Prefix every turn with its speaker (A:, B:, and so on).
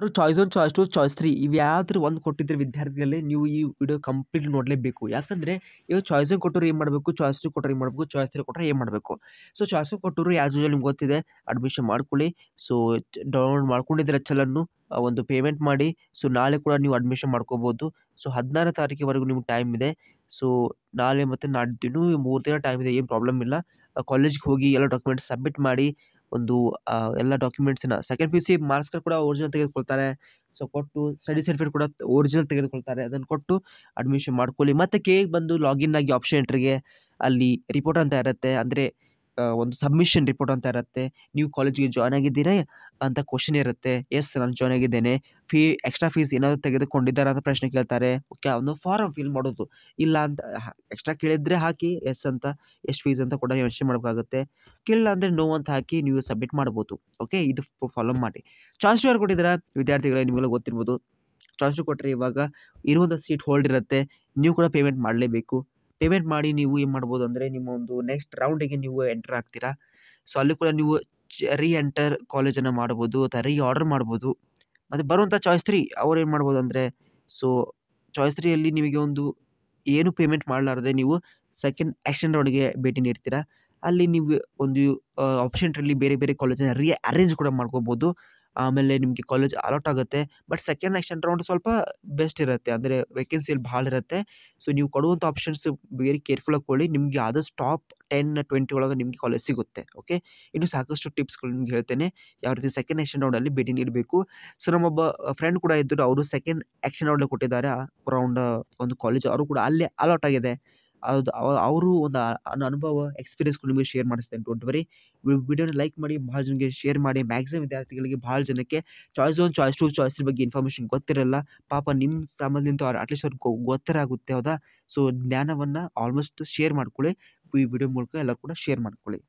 A: ಯಾರು choice one choice two choice three ಇವು ಒಂದು ಕೊಟ್ಟಿದ್ರೆ ವಿದ್ಯಾರ್ಥಿಗಳಲ್ಲಿ ನೀವು ಈ ವಿಡಿಯೋ ಕಂಪ್ಲೀಟ್ ನೋಡಲೇಬೇಕು ಯಾಕಂದರೆ ಇವಾಗ ಚಾಯ್ಸ್ ಒನ್ ಕೊಟ್ಟರು ಏನು ಮಾಡಬೇಕು ಚಾಯ್ಸ್ ಟು ಕೊಟ್ಟರು ಏನು ಮಾಡಬೇಕು ಚಾಯ್ಸ್ ತ್ರೀ ಕೊಟ್ಟರೆ ಏನು ಮಾಡಬೇಕು ಸೊ ಚಾಯ್ಸ್ ಒನ್ ಕೊಟ್ಟರು ಯಾಸ್ ಯೂಶಲ್ ನಿಮ್ಗೆ ಗೊತ್ತಿದೆ ಅಡ್ಮಿಷನ್ ಮಾಡ್ಕೊಳ್ಳಿ ಸೊ ಡೌನ್ಲೋಡ್ ಮಾಡ್ಕೊಂಡಿದ್ರೆ ಚಲನ್ನು ಒಂದು ಪೇಮೆಂಟ್ ಮಾಡಿ ಸೊ ನಾಳೆ ಕೂಡ ನೀವು ಅಡ್ಮಿಷನ್ ಮಾಡ್ಕೋಬೋದು ಸೊ ಹದಿನಾರು ತಾರೀಕಿವರೆಗೂ ನಿಮ್ಗೆ ಟೈಮ್ ಇದೆ ಸೊ ನಾಳೆ ಮತ್ತು ನಾಡಿದ್ದು ಮೂರು ದಿನ ಟೈಮ್ ಇದೆ ಏನು ಪ್ರಾಬ್ಲಮ್ ಇಲ್ಲ ಕಾಲೇಜ್ಗೆ ಹೋಗಿ ಎಲ್ಲ ಡಾಕ್ಯುಮೆಂಟ್ಸ್ ಸಬ್ಮಿಟ್ ಮಾಡಿ ಒಂದು ಎಲ್ಲ ಡಾಕ್ಯುಮೆಂಟ್ಸನ್ನ ಸೆಕೆಂಡ್ ಪಿ ಯು ಸಿ ಮಾರ್ಕ್ಸ್ಗಳು ಕೂಡ ಒರಿಜಿನಲ್ ತೆಗೆದುಕೊಳ್ತಾರೆ ಸೊ ಕೊಟ್ಟು ಸ್ಟಡಿ ಸರ್ಟಿಫಿಕೇಟ್ ಕೂಡ ಒರಿಜಿನಲ್ ತೆಗೆದುಕೊಳ್ತಾರೆ ಅದನ್ನು ಕೊಟ್ಟು ಅಡ್ಮಿಷನ್ ಮಾಡ್ಕೊಳ್ಳಿ ಮತ್ತು ಕೆ ಬಂದು ಲಾಗಿನ್ ಆಗಿ ಆಪ್ಷನ್ ಎಂಟ್ರಿಗೆ ಅಲ್ಲಿ ರಿಪೋರ್ಟ್ ಅಂತ ಇರುತ್ತೆ ಅಂದರೆ ಒಂದು ಸಬ್ಮಿಷನ್ ರಿಪೋರ್ಟ್ ಅಂತ ಇರುತ್ತೆ ನೀವು ಕಾಲೇಜಿಗೆ ಜಾಯ್ನ್ ಆಗಿದ್ದೀರಾ ಅಂತ ಕ್ವಶನ್ ಇರುತ್ತೆ ಎಸ್ ನಾನು ಜಾಯ್ನ್ ಆಗಿದ್ದೇನೆ ಫೀ ಎಕ್ಸ್ಟ್ರಾ ಫೀಸ್ ಏನಾದರೂ ತೆಗೆದುಕೊಂಡಿದ್ದಾರೆ ಅಂತ ಪ್ರಶ್ನೆ ಕೇಳ್ತಾರೆ ಓಕೆ ಅವನು ಫಾರಮ್ ಫಿಲ್ ಮಾಡೋದು ಇಲ್ಲ ಅಂತ ಎಕ್ಸ್ಟ್ರಾ ಕೇಳಿದರೆ ಹಾಕಿ ಎಸ್ ಅಂತ ಎಷ್ಟು ಫೀಸ್ ಅಂತ ಕೂಡ ಯೋಚನೆ ಮಾಡಬೇಕಾಗುತ್ತೆ ಕೇಳಿಲ್ಲ ಅಂದರೆ ನೋ ಅಂತ ಹಾಕಿ ನೀವು ಸಬ್ಮಿಟ್ ಮಾಡ್ಬೋದು ಓಕೆ ಇದು ಫಾಲೋ ಮಾಡಿ ಚಾನ್ಸ್ ಯಾರು ಕೊಟ್ಟಿದ್ದೀರಾ ವಿದ್ಯಾರ್ಥಿಗಳೇ ನಿಮಗೆಲ್ಲ ಗೊತ್ತಿರ್ಬೋದು ಚಾಯ್ಸ್ ಕೊಟ್ಟರೆ ಇವಾಗ ಇರುವಂಥ ಸೀಟ್ ಹೋಲ್ಡ್ ಇರುತ್ತೆ ನೀವು ಕೂಡ ಪೇಮೆಂಟ್ ಮಾಡಲೇಬೇಕು ಪೇಮೆಂಟ್ ಮಾಡಿ ನೀವು ಏನು ಮಾಡ್ಬೋದು ಅಂದರೆ ನಿಮ್ಮ ಒಂದು ನೆಕ್ಸ್ಟ್ ರೌಂಡಿಗೆ ನೀವು ಎಂಟರ್ ಆಗ್ತೀರಾ ಸೊ ಅಲ್ಲಿ ಕೂಡ ನೀವು ರೀ ಎಂಟರ್ ಕಾಲೇಜನ್ನು ಮಾಡ್ಬೋದು ಅಥವಾ ರೀ ಆರ್ಡರ್ ಮಾಡ್ಬೋದು ಮತ್ತು ಬರುವಂಥ ಚಾಯ್ಸ್ ತ್ರೀ ಅವ್ರು ಏನು ಮಾಡ್ಬೋದು ಅಂದರೆ ಸೊ ಚಾಯ್ಸ್ ತ್ರೀಯಲ್ಲಿ ನಿಮಗೆ ಒಂದು ಏನು ಪೇಮೆಂಟ್ ಮಾಡಲಾರದೆ ನೀವು ಸೆಕೆಂಡ್ ಆ್ಯಕ್ಷನ್ ರೌಂಡ್ಗೆ ಭೇಟಿ ನೀಡ್ತೀರಾ ಅಲ್ಲಿ ನೀವು ಒಂದು ಟ್ರಲ್ಲಿ ಬೇರೆ ಬೇರೆ ಕಾಲೇಜನ್ನು ರೀ ಅರೇಂಜ್ ಕೂಡ ಮಾಡ್ಕೋಬೋದು ಆಮೇಲೆ ನಿಮಗೆ ಕಾಲೇಜ್ ಅಲಾಟ್ ಆಗುತ್ತೆ ಬಟ್ ಸೆಕೆಂಡ್ ಎಕ್ಸ್ಟೆಂಡ್ ರೌಂಡ್ ಸ್ವಲ್ಪ ಬೆಸ್ಟ್ ಇರುತ್ತೆ ಅಂದರೆ ವೇಕೆನ್ಸಿ ಅಲ್ಲಿ ಭಾಳ ಇರುತ್ತೆ ಸೊ ನೀವು ಕೊಡುವಂಥ ಆಪ್ಷನ್ಸ್ ವೆರಿ ಕೇರ್ಫುಲ್ಲಾಗಿ ಕೊಡಿ ನಿಮಗೆ ಆದಷ್ಟು ಟಾಪ್ ಟೆನ್ ಟ್ವೆಂಟಿ ಒಳಗೆ ನಿಮಗೆ ಕಾಲೇಜ್ ಸಿಗುತ್ತೆ ಓಕೆ ಇನ್ನು ಸಾಕಷ್ಟು ಟಿಪ್ಸ್ಗಳು ನಿಮ್ಗೆ ಹೇಳ್ತೇನೆ ಯಾವ ರೀತಿ ಸೆಕೆಂಡ್ ಆ್ಯಕ್ಷನ್ ರೌಂಡಲ್ಲಿ ಭೇಟಿ ನೀಡಬೇಕು ಸೊ ನಮ್ಮೊಬ್ಬ ಫ್ರೆಂಡ್ ಕೂಡ ಇದ್ದರು ಅವರು ಸೆಕೆಂಡ್ ಆ್ಯಕ್ಷನ್ ರೌಂಡಲ್ಲಿ ಕೊಟ್ಟಿದ್ದಾರೆ ರೌಂಡ್ ಒಂದು ಕಾಲೇಜ್ ಅವರು ಕೂಡ ಅಲ್ಲೇ ಅಲಾಟ್ ಆಗಿದೆ ಅದು ಅವರು ಒಂದು ಅನುಭವ ಎಕ್ಸ್ಪೀರಿಯನ್ಸ್ ನಿಮಗೆ ಶೇರ್ ಮಾಡಿಸ್ತೇನೆ ಡೋಂಟ್ ವರಿ ವಿಡಿಯೋನ ಲೈಕ್ ಮಾಡಿ ಭಾಳ ಜನಕ್ಕೆ ಶೇರ್ ಮಾಡಿ ಮ್ಯಾಕ್ಸಿಮಮ್ ವಿದ್ಯಾರ್ಥಿಗಳಿಗೆ ಭಾಳ ಜನಕ್ಕೆ choice one choice two choice ಬಗ್ಗೆ ಇನ್ಫಾರ್ಮೇಷನ್ ಗೊತ್ತಿರಲ್ಲ ಪಾಪ ನಿಮ್ಮ ಸಂಬಂಧದಿಂದ ಅವ್ರು ಅಟ್ಲೀಸ್ಟ್ ಅವ್ರಿಗೆ ಗೊತ್ತರಾಗುತ್ತೆ ಹೌದಾ ಸೊ ಜ್ಞಾನವನ್ನು ಆಲ್ಮೋಸ್ಟ್ ಶೇರ್ ಮಾಡ್ಕೊಳ್ಳಿ ಈ ವಿಡಿಯೋ ಮೂಲಕ ಎಲ್ಲರೂ ಕೂಡ ಶೇರ್ ಮಾಡ್ಕೊಳ್ಳಿ